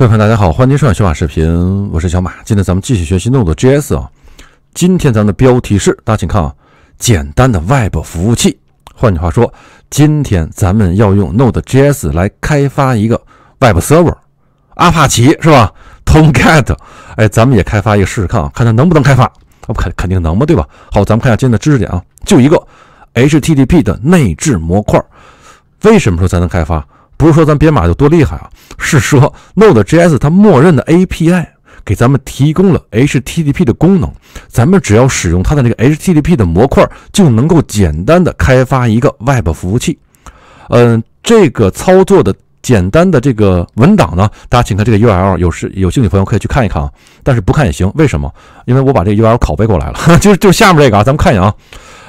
各位朋友，大家好，欢迎收看小马视频，我是小马。今天咱们继续学习 Node.js 啊。今天咱们的标题是，大家请看啊，简单的 Web 服务器。换句话说，今天咱们要用 Node.js 来开发一个 Web server，阿帕奇是吧？Tomcat，哎，咱们也开发一个试试看啊，看它能不能开发。啊，不肯，肯定能吧，对吧？好，咱们看一下今天的知识点啊，就一个 HTTP 的内置模块，为什么说才能开发？不是说咱编码就多厉害啊，是说 Node.js 它默认的 API 给咱们提供了 HTTP 的功能，咱们只要使用它的那个 HTTP 的模块，就能够简单的开发一个 Web 服务器。嗯，这个操作的简单的这个文档呢，大家请看这个 URL，有是有兴趣朋友可以去看一看啊，但是不看也行。为什么？因为我把这个 URL 拷贝过来了，就就下面这个啊，咱们看一眼啊，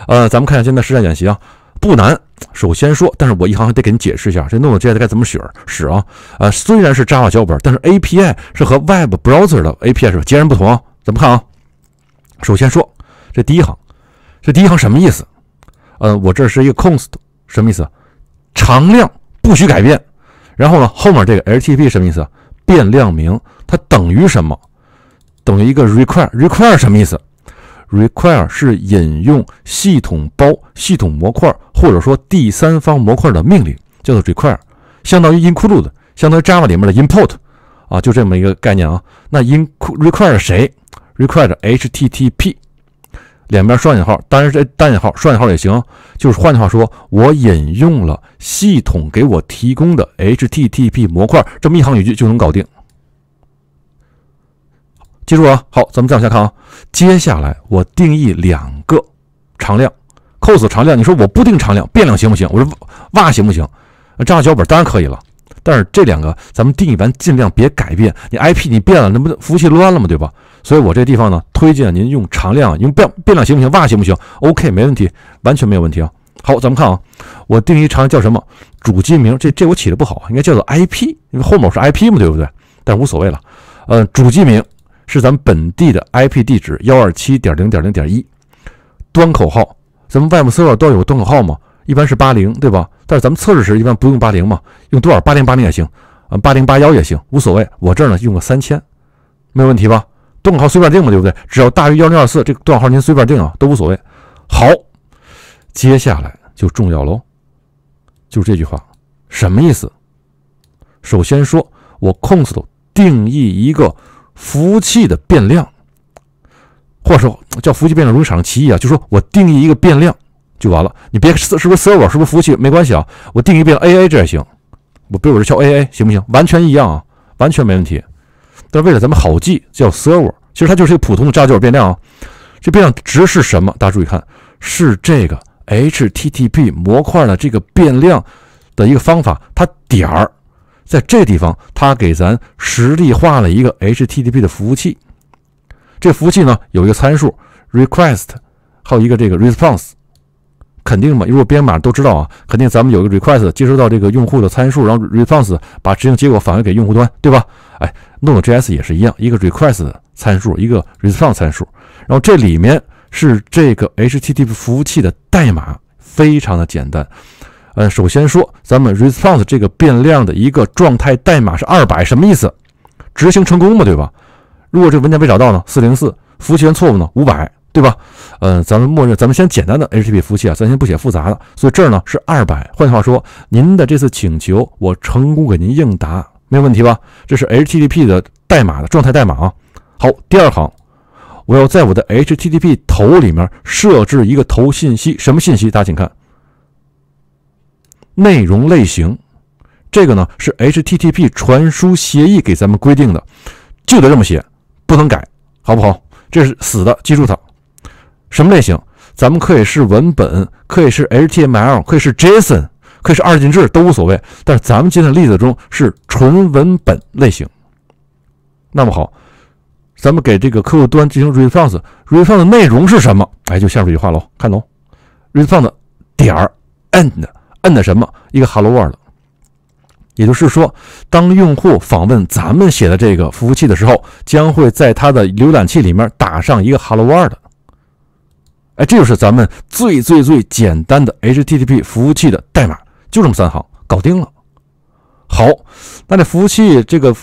呃，咱们看一下现在实战演习啊。不难，首先说，但是我一行还得给你解释一下，这弄的接下来该怎么使使啊，呃，虽然是 Java 脚本，但是 API 是和 Web Browser 的 API 是截然不同。怎么看啊？首先说这第一行，这第一行什么意思？呃，我这是一个 CONST，什么意思？常量，不许改变。然后呢，后面这个 HTTP 什么意思？变量名，它等于什么？等于一个 require，require 什么意思？require 是引用系统包、系统模块或者说第三方模块的命令，叫做 require，相当于 include 相当于 Java 里面的 import 啊，就这么一个概念啊。那 in require 谁？require HTTP，两边双引号，当然是单引号，双引号也行。就是换句话说，我引用了系统给我提供的 HTTP 模块，这么一行语句就能搞定。记住啊，好，咱们再往下看啊。接下来我定义两个常量，c o s 常量。你说我不定常量，变量行不行？我说哇行不行？这样脚本当然可以了。但是这两个咱们定义完尽量别改变。你 IP 你变了，那不服务器乱了吗？对吧？所以我这地方呢，推荐您用常量，用变变量行不行？哇行不行？OK，没问题，完全没有问题啊。好，咱们看啊，我定义常量叫什么？主机名，这这我起的不好，应该叫做 IP，因为后某是 IP 嘛，对不对？但是无所谓了。呃，主机名。是咱们本地的 IP 地址幺二七点零点零点一，端口号，咱们外面 Server 都有端口号吗？一般是八零，对吧？但是咱们测试时一般不用八零嘛，用多少？八零八零也行，啊，八零八幺也行，无所谓。我这儿呢用个三千，没有问题吧？端口号随便定嘛，对不对？只要大于幺零二四这个端口号，您随便定啊，都无所谓。好，接下来就重要喽，就这句话，什么意思？首先说，我 c o n s t 定义一个。服务器的变量，或者说叫服务器变量容易产生歧义啊，就说我定义一个变量就完了，你别是是不是 server 是不是服务器没关系啊，我定义变量 aa 这也行，我比如我叫 aa 行不行？完全一样，啊，完全没问题。但是为了咱们好记，叫 server，其实它就是一个普通的 j a v a 变量啊。这变量值是什么？大家注意看，是这个 HTTP 模块的这个变量的一个方法，它点儿。在这地方，他给咱实例化了一个 HTTP 的服务器。这服务器呢，有一个参数 request，还有一个这个 response。肯定嘛，如果编码都知道啊，肯定咱们有个 request 接收到这个用户的参数，然后 response 把执行结果返回给用户端，对吧？哎，弄的 JS 也是一样，一个 request 参数，一个 response 参数，然后这里面是这个 HTTP 服务器的代码，非常的简单。呃，首先说，咱们 response 这个变量的一个状态代码是二百，什么意思？执行成功嘛，对吧？如果这个文件没找到呢，四零四服务器源错误呢，五百，对吧？呃，咱们默认，咱们先简单的 HTTP 服务器啊，咱先不写复杂的。所以这儿呢是二百，换句话说，您的这次请求我成功给您应答，没有问题吧？这是 HTTP 的代码的状态代码啊。好，第二行，我要在我的 HTTP 头里面设置一个头信息，什么信息？大家请看。内容类型，这个呢是 HTTP 传输协议给咱们规定的，就得这么写，不能改，好不好？这是死的，记住它。什么类型？咱们可以是文本，可以是 HTML，可以是 JSON，可以是二进制，都无所谓。但是咱们今天的例子中是纯文本类型。那么好，咱们给这个客户端进行 response，response 内容是什么？哎，就下面这句话喽，看懂。response 点 end。摁的什么？一个 Hello World，也就是说，当用户访问咱们写的这个服务器的时候，将会在他的浏览器里面打上一个 Hello World。哎，这就是咱们最最最简单的 HTTP 服务器的代码，就这么三行，搞定了。好，那这服务器这个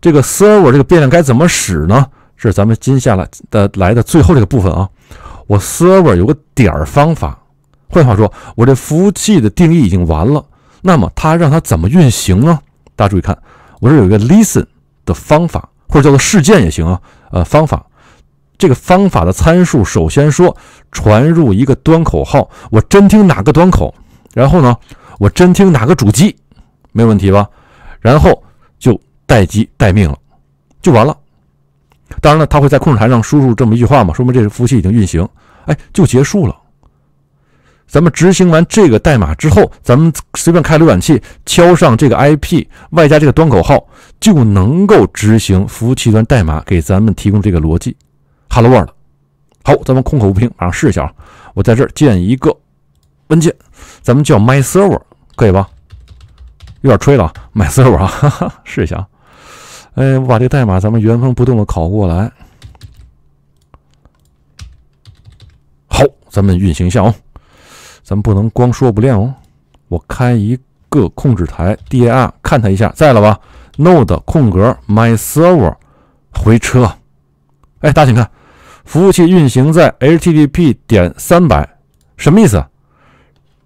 这个 Server 这个变量该怎么使呢？是咱们接下来的来的最后这个部分啊。我 Server 有个点儿方法。换句话说，我这服务器的定义已经完了。那么它让它怎么运行呢？大家注意看，我这有一个 listen 的方法，或者叫做事件也行啊。呃，方法，这个方法的参数，首先说传入一个端口号，我侦听哪个端口？然后呢，我侦听哪个主机？没问题吧？然后就待机待命了，就完了。当然了，它会在控制台上输入这么一句话嘛，说明这个服务器已经运行，哎，就结束了。咱们执行完这个代码之后，咱们随便开浏览器，敲上这个 IP 外加这个端口号，就能够执行服务器端代码，给咱们提供这个逻辑。Hello World。好，咱们空口无凭，马上试一下啊！我在这儿建一个文件，咱们叫 My Server，可以吧？有点吹了，My Server 啊，哈哈，试一下啊！哎，我把这个代码咱们原封不动的拷过来。好，咱们运行一下哦。咱们不能光说不练哦。我开一个控制台，D A R 看他一下，在了吧？Node 空格 my server 回车。哎，大家请看，服务器运行在 H T T P 点三百，什么意思？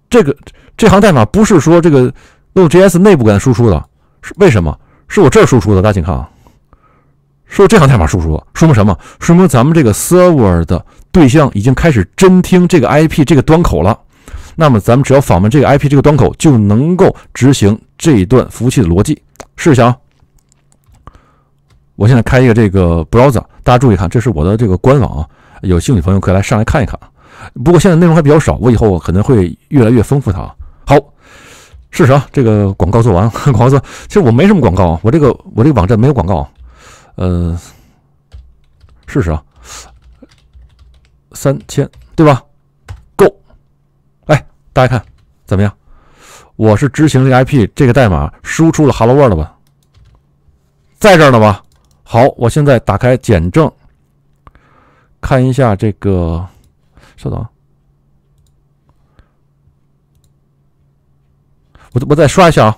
这个这行代码不是说这个 Node J S 内部给它输出的，是为什么？是我这儿输出的。大家请看啊，是我这行代码输出的，说明什么？说明咱们这个 server 的对象已经开始侦听这个 I P 这个端口了。那么咱们只要访问这个 IP 这个端口，就能够执行这一段服务器的逻辑。试一下啊！我现在开一个这个 browser，大家注意看，这是我的这个官网啊。有兴趣朋友可以来上来看一看啊。不过现在内容还比较少，我以后可能会越来越丰富它。好，试试啊！这个广告做完，了，广告做，其实我没什么广告啊。我这个我这个网站没有广告。呃，试试啊，三千对吧？大家看，怎么样？我是执行这个 IP 这个代码，输出了 “Hello World” 吧？在这儿呢吧？好，我现在打开减正，看一下这个。稍等，我我再刷一下啊。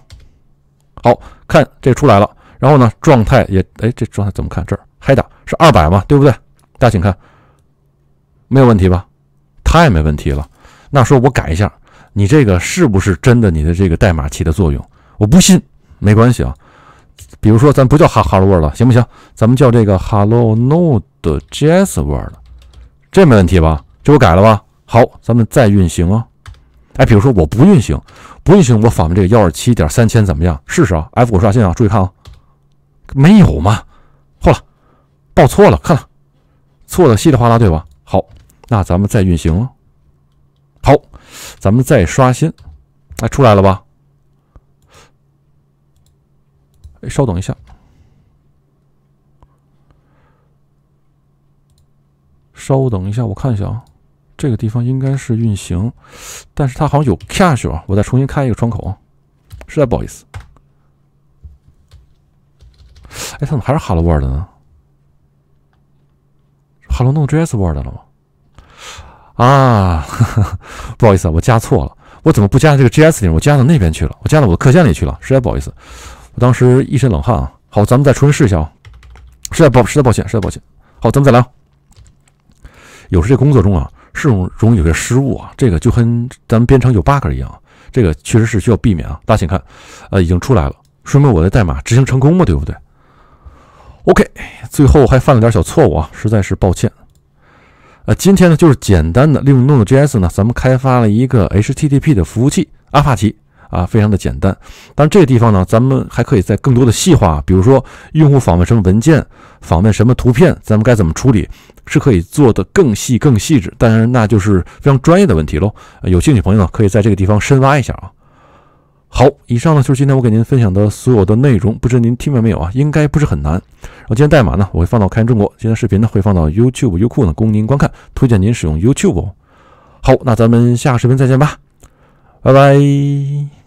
好看，这出来了。然后呢，状态也哎，这状态怎么看？这儿，嗨打是二百嘛，对不对？大家请看，没有问题吧？太没问题了。那说，我改一下。你这个是不是真的？你的这个代码起的作用，我不信。没关系啊，比如说咱不叫哈哈 l d 了，行不行？咱们叫这个 Hello n o d 的 j S World，这没问题吧？这我改了吧？好，咱们再运行啊。哎，比如说我不运行，不运行，我访问这个幺二七点三千怎么样？试试啊，F 五刷新啊，注意看啊，没有吗？错了，报错了，看了，错的稀里哗啦，对吧？好，那咱们再运行啊。好。咱们再刷新，哎，出来了吧？哎，稍等一下，稍等一下，我看一下啊。这个地方应该是运行，但是它好像有 c a cash 啊，我再重新开一个窗口，啊，实在不好意思。哎，它怎么还是 Hello World 呢？Hello e JS World 了吗？啊，不好意思啊，我加错了，我怎么不加这个 JS 里，我加到那边去了，我加到我的课件里去了，实在不好意思。我当时一身冷汗啊。好，咱们再重新试一下啊，实在抱，实在抱歉，实在抱歉。好，咱们再来有时这工作中啊，是容容易有些失误啊，这个就跟咱们编程有 bug 一样，这个确实是需要避免啊。大家请看，呃，已经出来了，说明我的代码执行成功嘛，对不对？OK，最后还犯了点小错误啊，实在是抱歉。啊，今天呢就是简单的利用 Node.js 呢，咱们开发了一个 HTTP 的服务器，阿帕奇啊，非常的简单。当然，这个地方呢，咱们还可以在更多的细化，比如说用户访问什么文件，访问什么图片，咱们该怎么处理，是可以做的更细、更细致。但是那就是非常专业的问题喽。有兴趣朋友呢，可以在这个地方深挖一下啊。好，以上呢就是今天我给您分享的所有的内容，不知您听明白没有啊？应该不是很难。然后今天代码呢，我会放到开源中国；今天视频呢，会放到 YouTube 优酷呢，供您观看。推荐您使用 YouTube。好，那咱们下视频再见吧，拜拜。